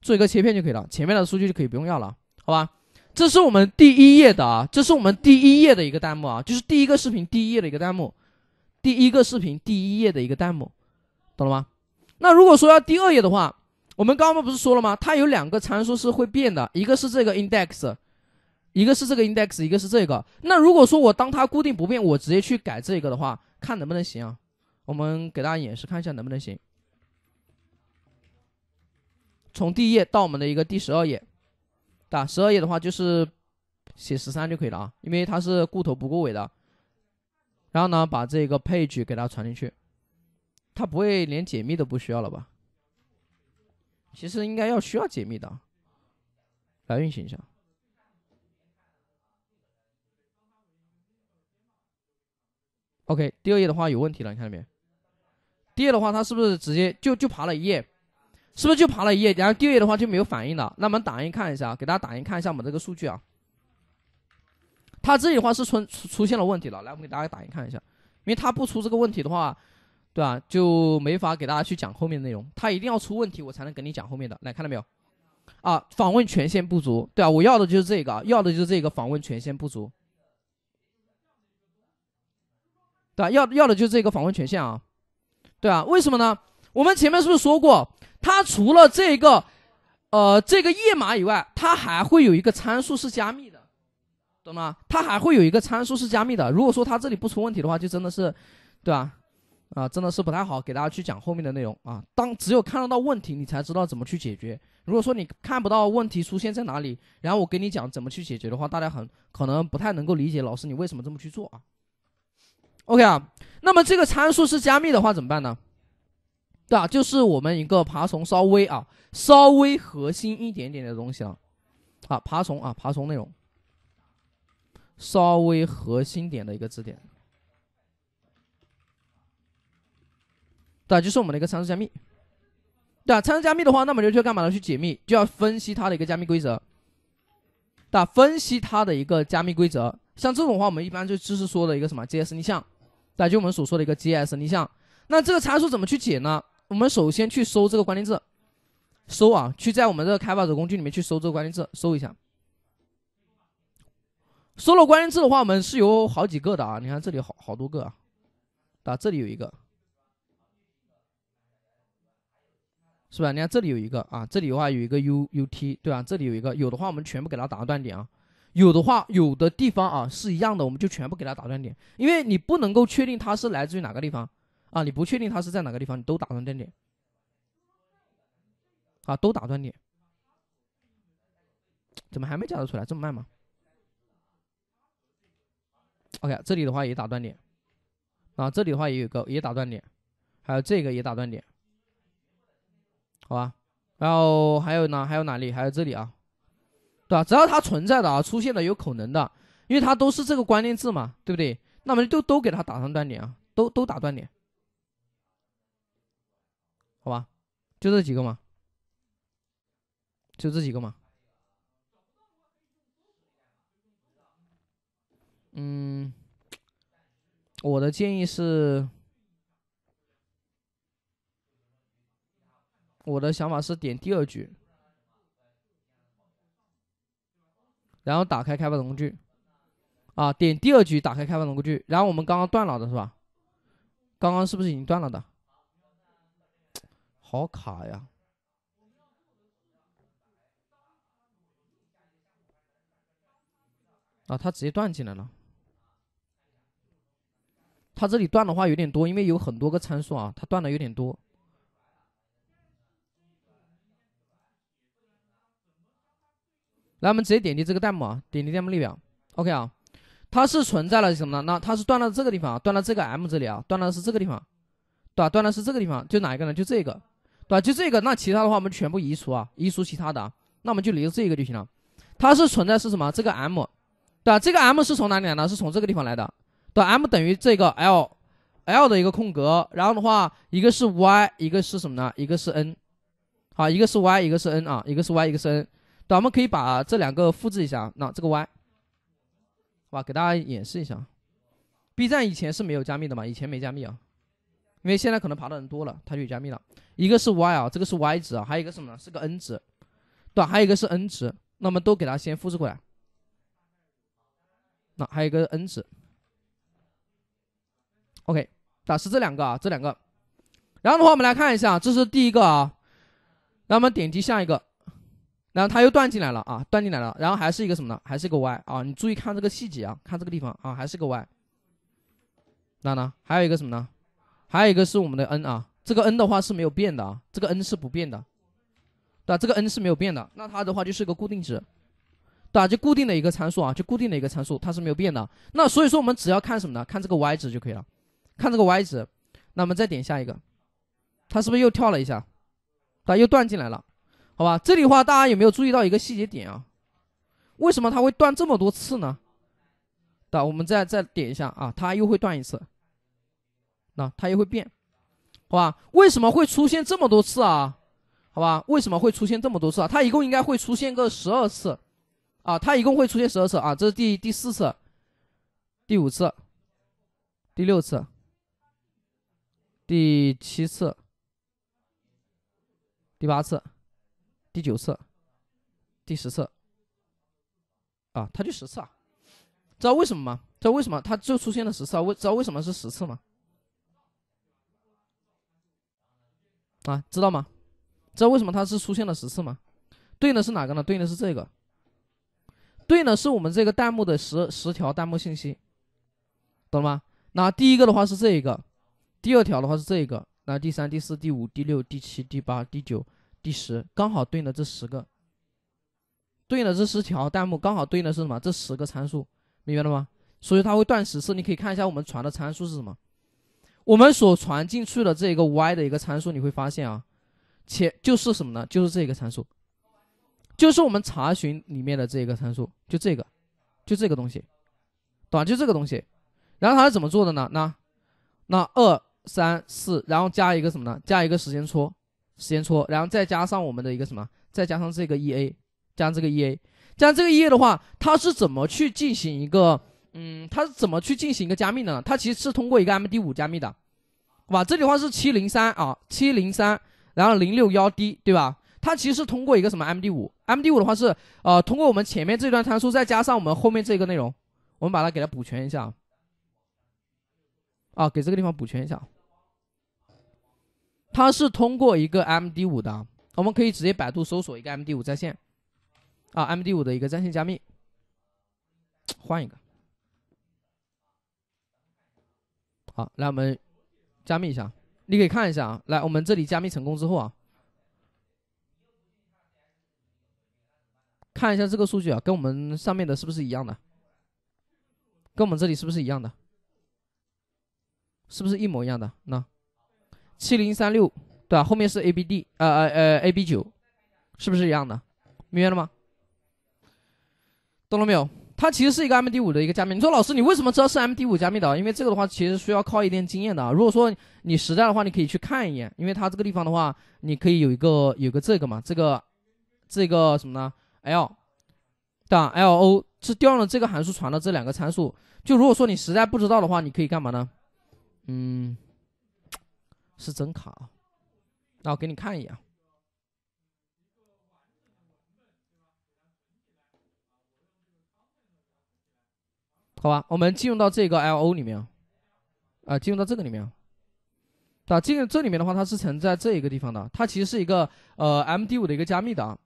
做一个切片就可以了。前面的数据就可以不用要了，好吧？这是我们第一页的啊，这是我们第一页的一个弹幕啊，就是第一个视频第一页的一个弹幕，第一个视频第一页的一个弹幕，懂了吗？那如果说要第二页的话，我们刚刚不是说了吗？它有两个参数是会变的，一个是这个 index。一个是这个 index，一个是这个。那如果说我当它固定不变，我直接去改这个的话，看能不能行啊？我们给大家演示看一下能不能行。从第一页到我们的一个第十二页，打十二页的话就是写十三就可以了啊，因为它是顾头不顾尾的。然后呢，把这个 page 给它传进去，它不会连解密都不需要了吧？其实应该要需要解密的。来运行一下。OK，第二页的话有问题了，你看到没？第二的话，它是不是直接就就爬了一页，是不是就爬了一页？然后第二页的话就没有反应了。那我们打印看一下，给大家打印看一下我们这个数据啊。它这里的话是出出现了问题了。来，我们给大家打印看一下，因为它不出这个问题的话，对吧，就没法给大家去讲后面的内容。它一定要出问题，我才能给你讲后面的。来，看到没有？啊，访问权限不足，对啊，我要的就是这个啊，要的就是这个访问权限不足。对，要要的就是这个访问权限啊，对啊，为什么呢？我们前面是不是说过，它除了这个，呃，这个页码以外，它还会有一个参数是加密的，懂吗？它还会有一个参数是加密的。如果说它这里不出问题的话，就真的是，对吧？啊，真的是不太好给大家去讲后面的内容啊。当只有看得到问题，你才知道怎么去解决。如果说你看不到问题出现在哪里，然后我给你讲怎么去解决的话，大家很可能不太能够理解老师你为什么这么去做啊。OK 啊，那么这个参数是加密的话怎么办呢？对啊，就是我们一个爬虫稍微啊稍微核心一点点的东西了，啊爬虫啊爬虫内容，稍微核心点的一个字典，对，就是我们的一个参数加密，对啊，参数加密的话，那么就要干嘛呢？去解密就要分析它的一个加密规则，对，分析它的一个加密规则，像这种话，我们一般就就是说的一个什么 JS 逆向。来，就我们所说的一个 GS，逆向。那这个参数怎么去解呢？我们首先去搜这个关键字，搜啊，去在我们这个开发者工具里面去搜这个关键字，搜一下。搜了关键字的话，我们是有好几个的啊，你看这里好好多个啊，打这里有一个，是吧？你看这里有一个啊，这里的话有一个 UUT，对吧？这里有一个，有的话我们全部给它打个断点啊。有的话，有的地方啊是一样的，我们就全部给它打断点，因为你不能够确定它是来自于哪个地方啊，你不确定它是在哪个地方，你都打断点，啊，都打断点。怎么还没加得出来？这么慢吗？OK，这里的话也打断点，啊，这里的话也有个也打断点，还有这个也打断点，好吧，然后还有呢，还有哪里？还有这里啊。对吧？只要它存在的啊，出现的有可能的，因为它都是这个关键字嘛，对不对？那么就都给它打上断点啊，都都打断点，好吧？就这几个嘛，就这几个嘛。嗯，我的建议是，我的想法是点第二句。然后打开开发工具，啊，点第二局打开开发工具。然后我们刚刚断了的是吧？刚刚是不是已经断了的？好卡呀！啊，他直接断进来了。他这里断的话有点多，因为有很多个参数啊，他断的有点多。来，我们直接点击这个弹幕啊，点击弹幕列表，OK 啊，它是存在了什么呢？那它是断到这个地方啊，断到这个 M 这里啊，断到是这个地方，对吧？断到是这个地方，就哪一个呢？就这个，对吧？就这个，那其他的话我们全部移除啊，移除其他的啊，那我们就留这一个就行了。它是存在是什么？这个 M，对吧？这个 M 是从哪里来呢？是从这个地方来的，对吧？M 等于这个 L，L 的一个空格，然后的话，一个是 Y，一个是什么呢？一个是 N，好，一个是 Y，一个是 N 啊，一个是 y 一个是 n 咱们可以把这两个复制一下，那这个 Y，哇，给大家演示一下。B 站以前是没有加密的嘛，以前没加密啊，因为现在可能爬的人多了，它就加密了。一个是 Y 啊，这个是 Y 值啊，还有一个什么呢？是个 N 值，对吧？还有一个是 N 值，那我们都给它先复制过来。那还有一个 N 值。OK，打是这两个啊，这两个。然后的话，我们来看一下，这是第一个啊，那我们点击下一个。然后它又断进来了啊，断进来了，然后还是一个什么呢？还是一个 Y 啊，你注意看这个细节啊，看这个地方啊，还是个 Y。那呢，还有一个什么呢？还有一个是我们的 N 啊，这个 N 的话是没有变的啊，这个 N 是不变的，对吧？这个 N 是没有变的，那它的话就是一个固定值，对吧？就固定的一个参数啊，就固定的一个参数，它是没有变的。那所以说我们只要看什么呢？看这个 Y 值就可以了，看这个 Y 值。那我们再点下一个，它是不是又跳了一下？对，又断进来了。好吧，这里的话，大家有没有注意到一个细节点啊？为什么它会断这么多次呢？的，我们再再点一下啊，它又会断一次。那它又会变，好吧？为什么会出现这么多次啊？好吧？为什么会出现这么多次啊？它一共应该会出现个十二次，啊，它一共会出现十二次啊。这是第第四次，第五次，第六次，第七次，第八次。第九次，第十次，啊，它就十次啊！知道为什么吗？知道为什么它就出现了十次啊？为知道为什么是十次吗？啊，知道吗？知道为什么它是出现了十次吗？对应的是哪个呢？对应的是这个，对呢，是我们这个弹幕的十十条弹幕信息，懂了吗？那第一个的话是这一个，第二条的话是这一个，那第三、第四、第五、第六、第七、第八、第九。第十刚好对应的这十个，对应的这十条弹幕刚好对应的是什么？这十个参数，明白了吗？所以它会断十次。你可以看一下我们传的参数是什么，我们所传进去的这个 y 的一个参数，你会发现啊，且就是什么呢？就是这个参数，就是我们查询里面的这个参数，就这个，就这个东西，懂吧？就这个东西。然后它是怎么做的呢？那，那二三四，然后加一个什么呢？加一个时间戳。时间戳，然后再加上我们的一个什么？再加上这个 E A，加上这个 E A，加上这个 E A 的话，它是怎么去进行一个，嗯，它是怎么去进行一个加密的呢？它其实是通过一个 M D 五加密的，好吧？这里的话是七零三啊，七零三，然后零六幺 D 对吧？它其实是通过一个什么 M D 五？M D 五的话是，呃，通过我们前面这段参数，再加上我们后面这个内容，我们把它给它补全一下，啊，给这个地方补全一下。它是通过一个 MD 五的，我们可以直接百度搜索一个 MD 五在线，啊，MD 五的一个在线加密。换一个，好，来我们加密一下，你可以看一下啊。来，我们这里加密成功之后啊，看一下这个数据啊，跟我们上面的是不是一样的？跟我们这里是不是一样的？是不是一模一样的？那。七零三六，对吧？后面是 A B D，呃呃呃，A B 九，是不是一样的？明白了吗？懂了没有？它其实是一个 M D 五的一个加密。你说老师，你为什么知道是 M D 五加密的？因为这个的话，其实需要靠一点经验的啊。如果说你实在的话，你可以去看一眼，因为它这个地方的话，你可以有一个，有个这个嘛，这个，这个什么呢？L，的 L O 是调用了这个函数，传的这两个参数。就如果说你实在不知道的话，你可以干嘛呢？嗯。是真卡，那我给你看一眼，好吧，我们进入到这个 LO 里面，啊，进入到这个里面，啊，进入这里面的话，它是存在这一个地方的，它其实是一个呃 MD 五的一个加密的啊，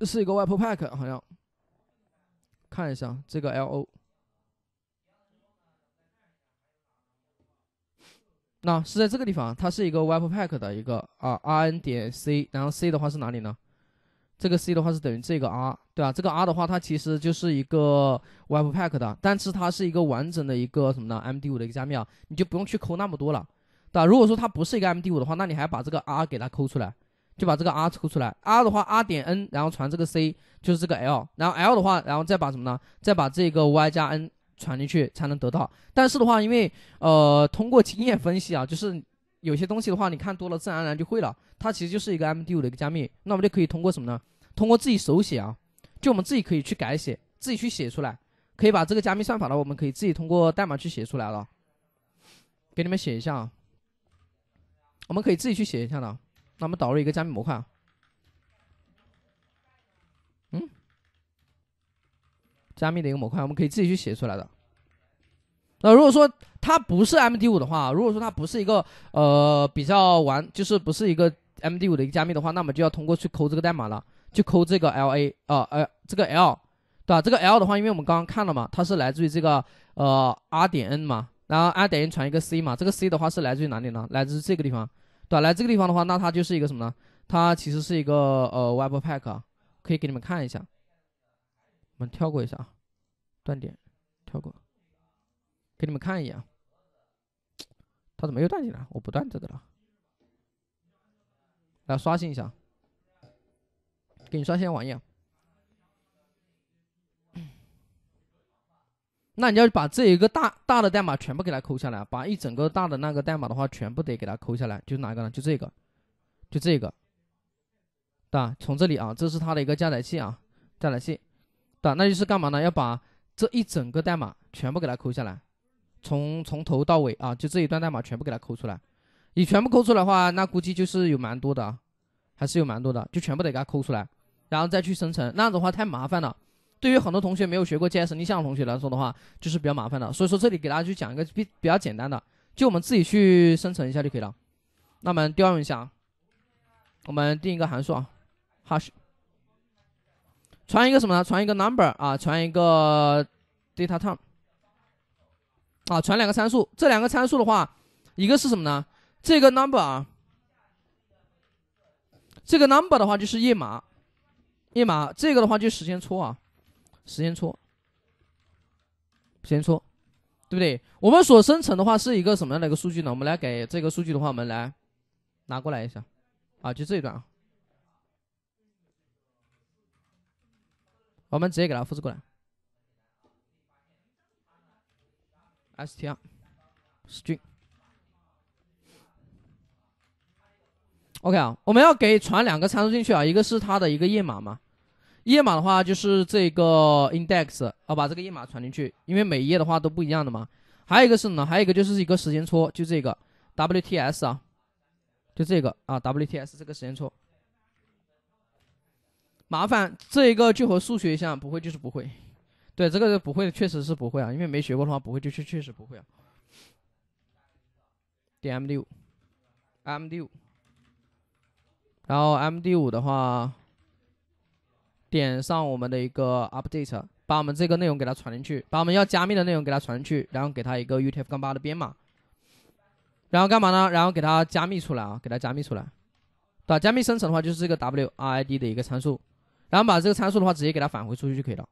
是一个外部 pack 好像，看一下这个 LO。那是在这个地方，它是一个 Webpack 的一个啊 Rn 点 C，然后 C 的话是哪里呢？这个 C 的话是等于这个 R，对吧？这个 R 的话，它其实就是一个 Webpack 的，但是它是一个完整的一个什么呢？MD5 的一个加密啊，你就不用去抠那么多了，对吧？如果说它不是一个 MD5 的话，那你还把这个 R 给它抠出来，就把这个 R 抠出来，R 的话 R 点 N，然后传这个 C 就是这个 L，然后 L 的话，然后再把什么呢？再把这个 Y 加 N。传进去才能得到，但是的话，因为呃，通过经验分析啊，就是有些东西的话，你看多了自然而然就会了。它其实就是一个 MD5 的一个加密，那我们就可以通过什么呢？通过自己手写啊，就我们自己可以去改写，自己去写出来，可以把这个加密算法呢，我们可以自己通过代码去写出来了。给你们写一下啊，我们可以自己去写一下的。那我们导入一个加密模块。加密的一个模块，我们可以自己去写出来的。那如果说它不是 M D 五的话，如果说它不是一个呃比较完，就是不是一个 M D 五的一个加密的话，那么就要通过去抠这个代码了，去抠这个 L A 啊，呃这个 L 对吧？这个 L 的话，因为我们刚刚看了嘛，它是来自于这个呃 R 点 N 嘛，然后 R 点 N 传一个 C 嘛，这个 C 的话是来自于哪里呢？来自这个地方，对吧？来这个地方的话，那它就是一个什么呢？它其实是一个呃 Webpack，可以给你们看一下。我们跳过一下啊，断点，跳过，给你们看一眼啊。他怎么又断进来？我不断这个了。来刷新一下，给你刷新网页。那你要把这一个大大的代码全部给它抠下来，把一整个大的那个代码的话，全部得给它抠下来。就哪个呢？就这个，就这个。对吧？从这里啊，这是它的一个加载器啊，加载器。对，那就是干嘛呢？要把这一整个代码全部给它抠下来，从从头到尾啊，就这一段代码全部给它抠出来。你全部抠出来的话，那估计就是有蛮多的啊，还是有蛮多的，就全部得给它抠出来，然后再去生成。那样的话太麻烦了。对于很多同学没有学过 JS 逆向的同学来说的话，就是比较麻烦的。所以说这里给大家去讲一个比比较简单的，就我们自己去生成一下就可以了。那么调用一下，我们定一个函数啊，hash。传一个什么呢？传一个 number 啊，传一个 d a t a t i m e 啊，传两个参数。这两个参数的话，一个是什么呢？这个 number 啊，这个 number 的话就是页码，页码。这个的话就时间戳啊，时间戳，时间戳，对不对？我们所生成的话是一个什么样的一个数据呢？我们来给这个数据的话，我们来拿过来一下，啊，就这一段啊。我们直接给它复制过来，str，string，OK 啊，我们要给传两个参数进去啊，一个是它的一个页码嘛，页码的话就是这个 index 啊，把这个页码传进去，因为每一页的话都不一样的嘛。还有一个是呢，还有一个就是一个时间戳，就这个 WTS 啊，就这个啊 WTS 这个时间戳。麻烦这一个就和数学一样，不会就是不会。对，这个是不会，确实是不会啊，因为没学过的话，不会就确确实不会啊。点 M 六，M 六，然后 M D 五的话，点上我们的一个 update，把我们这个内容给它传进去，把我们要加密的内容给它传进去，然后给它一个 UTF 杠八的编码，然后干嘛呢？然后给它加密出来啊，给它加密出来。对，加密生成的话就是这个 W R I D 的一个参数。然后把这个参数的话直接给它返回出去就可以了，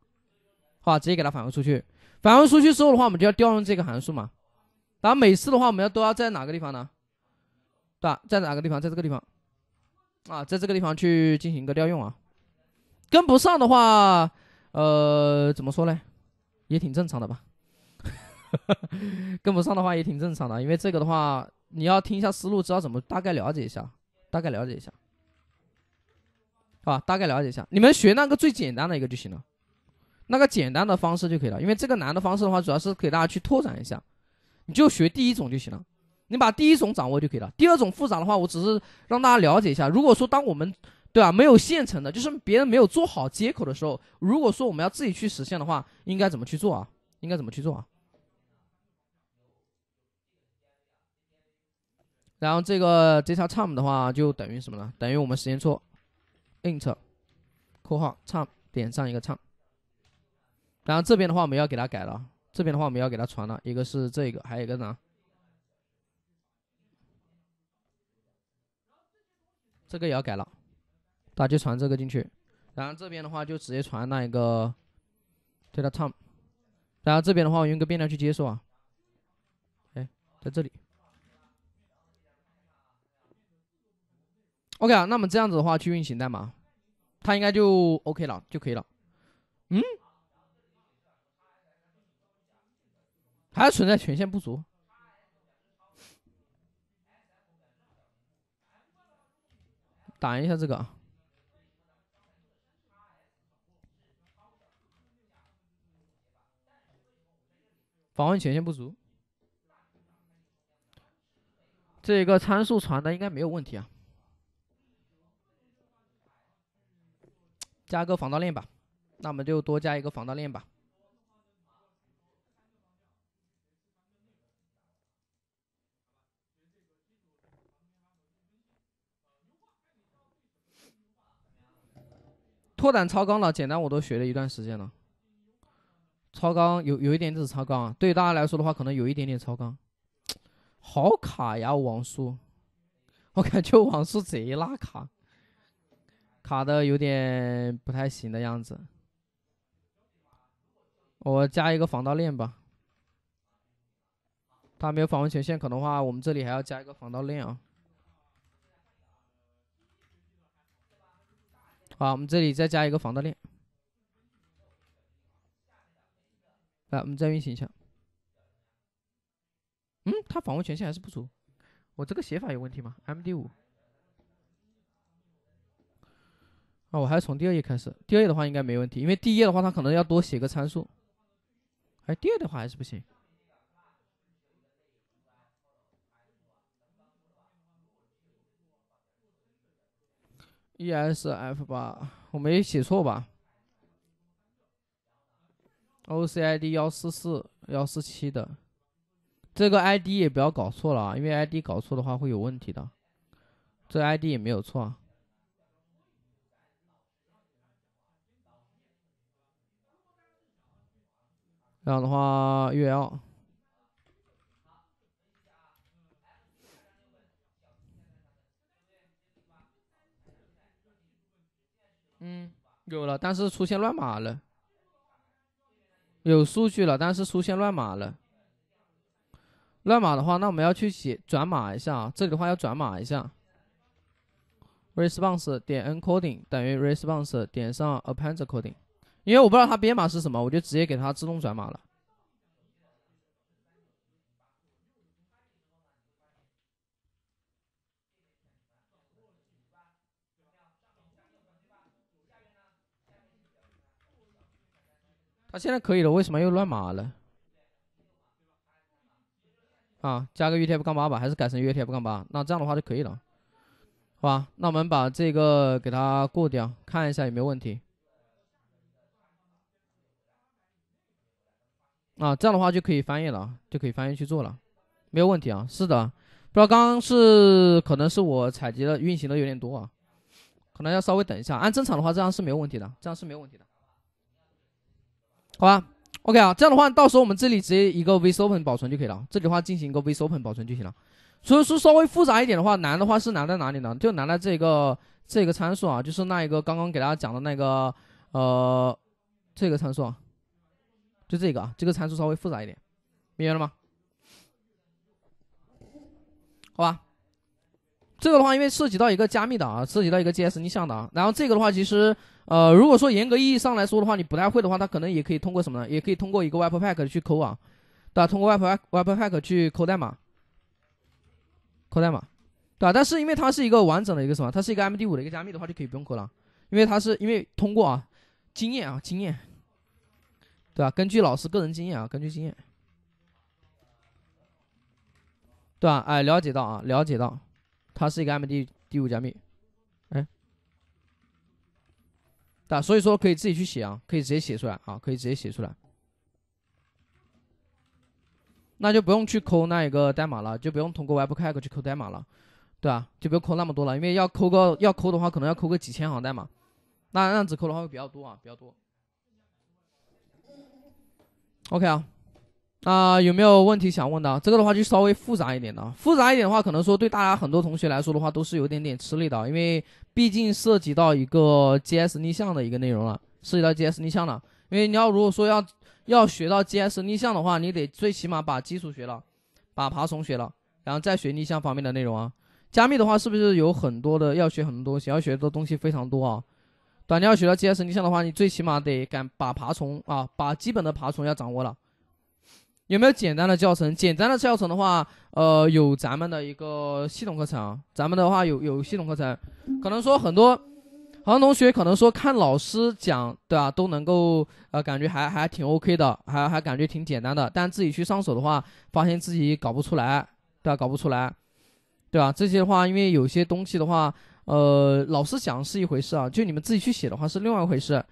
好吧，直接给它返回出去。返回出去之后的话，我们就要调用这个函数嘛。然后每次的话，我们要都要在哪个地方呢？对吧？在哪个地方？在这个地方啊，在这个地方去进行一个调用啊。跟不上的话，呃，怎么说呢？也挺正常的吧。跟不上的话也挺正常的，因为这个的话你要听一下思路，知道怎么大概了解一下，大概了解一下。啊，大概了解一下，你们学那个最简单的一个就行了，那个简单的方式就可以了。因为这个难的方式的话，主要是给大家去拓展一下，你就学第一种就行了，你把第一种掌握就可以了。第二种复杂的话，我只是让大家了解一下。如果说当我们对吧没有现成的，就是别人没有做好接口的时候，如果说我们要自己去实现的话，应该怎么去做啊？应该怎么去做啊？然后这个 data time 的话，就等于什么呢？等于我们时间戳。int（ 括号唱点上一个唱），然后这边的话我们要给它改了，这边的话我们要给它传了一个是这个，还有一个呢，这个也要改了，那就传这个进去，然后这边的话就直接传那一个，对它唱，然后这边的话我用个变量去接收啊，哎，在这里，OK 啊，那么这样子的话去运行代码。他应该就 OK 了，就可以了。嗯，还是存在权限不足。打一下这个，访问权限不足。这个参数传的应该没有问题啊。加个防盗链吧，那我们就多加一个防盗链吧。拓展超纲了，简单我都学了一段时间了。超纲有有一点点超纲啊，对于大家来说的话，可能有一点点超纲。好卡呀，网速，我感觉网速贼拉卡。卡的有点不太行的样子，我加一个防盗链吧。他没有访问权限，可能话我们这里还要加一个防盗链啊。好，我们这里再加一个防盗链。来，我们再运行一下。嗯，他访问权限还是不足，我这个写法有问题吗？MD 五。啊，我还是从第二页开始。第二页的话应该没问题，因为第一页的话他可能要多写个参数。哎，第二的话还是不行。ESF 吧，我没写错吧？OCID 幺四四幺四七的，这个 ID 也不要搞错了啊，因为 ID 搞错的话会有问题的。这 ID 也没有错啊。这样的话，越要。嗯，有了，但是出现乱码了，有数据了，但是出现乱码了。乱码的话，那我们要去写转码一下啊。这里的话要转码一下，response 点 encoding 等于 response 点上 append e c o d i n g 因为我不知道它编码是什么，我就直接给它自动转码了。它现在可以了，为什么又乱码了？啊，加个 U T F-8 吧，还是改成 U T F-8？那这样的话就可以了，好吧？那我们把这个给它过掉，看一下有没有问题。啊，这样的话就可以翻译了，就可以翻译去做了，没有问题啊。是的，不知道刚刚是可能是我采集的运行的有点多啊，可能要稍微等一下。按正常的话，这样是没有问题的，这样是没有问题的。好吧，OK 啊，这样的话，到时候我们这里直接一个 V s open 保存就可以了。这里的话进行一个 V s open 保存就行了。所以说稍微复杂一点的话，难的话是难在哪里呢？就难在这个这个参数啊，就是那一个刚刚给大家讲的那个，呃，这个参数。啊。就这个啊，这个参数稍微复杂一点，明白了吗？好吧，这个的话，因为涉及到一个加密的啊，涉及到一个 G S 逆向的，啊，然后这个的话，其实呃，如果说严格意义上来说的话，你不太会的话，它可能也可以通过什么呢？也可以通过一个 Webpack 去抠啊，对吧？通过 Webpack Webpack 去抠代码，抠代码，对吧？但是因为它是一个完整的一个什么？它是一个 M D 五的一个加密的话，就可以不用抠了，因为它是因为通过啊，经验啊，经验。对吧？根据老师个人经验啊，根据经验，对吧？哎，了解到啊，了解到，它是一个 MD 第五加密，哎，对，所以说可以自己去写啊，可以直接写出来啊，可以直接写出来，那就不用去抠那一个代码了，就不用通过 Web a c k 去抠代码了，对吧？就不用抠那么多了，因为要抠个要抠的话，可能要抠个几千行代码，那样子抠的话会比较多啊，比较多。OK 啊，那有没有问题想问的？这个的话就稍微复杂一点的，复杂一点的话，可能说对大家很多同学来说的话都是有点点吃力的，因为毕竟涉及到一个 GS 逆向的一个内容了，涉及到 GS 逆向了。因为你要如果说要要学到 GS 逆向的话，你得最起码把基础学了，把爬虫学了，然后再学逆向方面的内容啊。加密的话是不是有很多的要学很多，东西，要学的东西非常多啊？短要学到 GS，逆向的话，你最起码得敢把爬虫啊，把基本的爬虫要掌握了。有没有简单的教程？简单的教程的话，呃，有咱们的一个系统课程，咱们的话有有系统课程。可能说很多，很多同学可能说看老师讲，对吧？都能够呃，感觉还还挺 OK 的，还还感觉挺简单的。但自己去上手的话，发现自己搞不出来，对吧？搞不出来，对吧？这些的话，因为有些东西的话。呃，老师讲是一回事啊，就你们自己去写的话是另外一回事。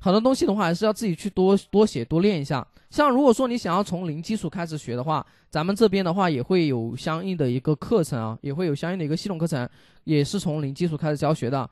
很多东西的话还是要自己去多多写、多练一下。像如果说你想要从零基础开始学的话，咱们这边的话也会有相应的一个课程啊，也会有相应的一个系统课程，也是从零基础开始教学的。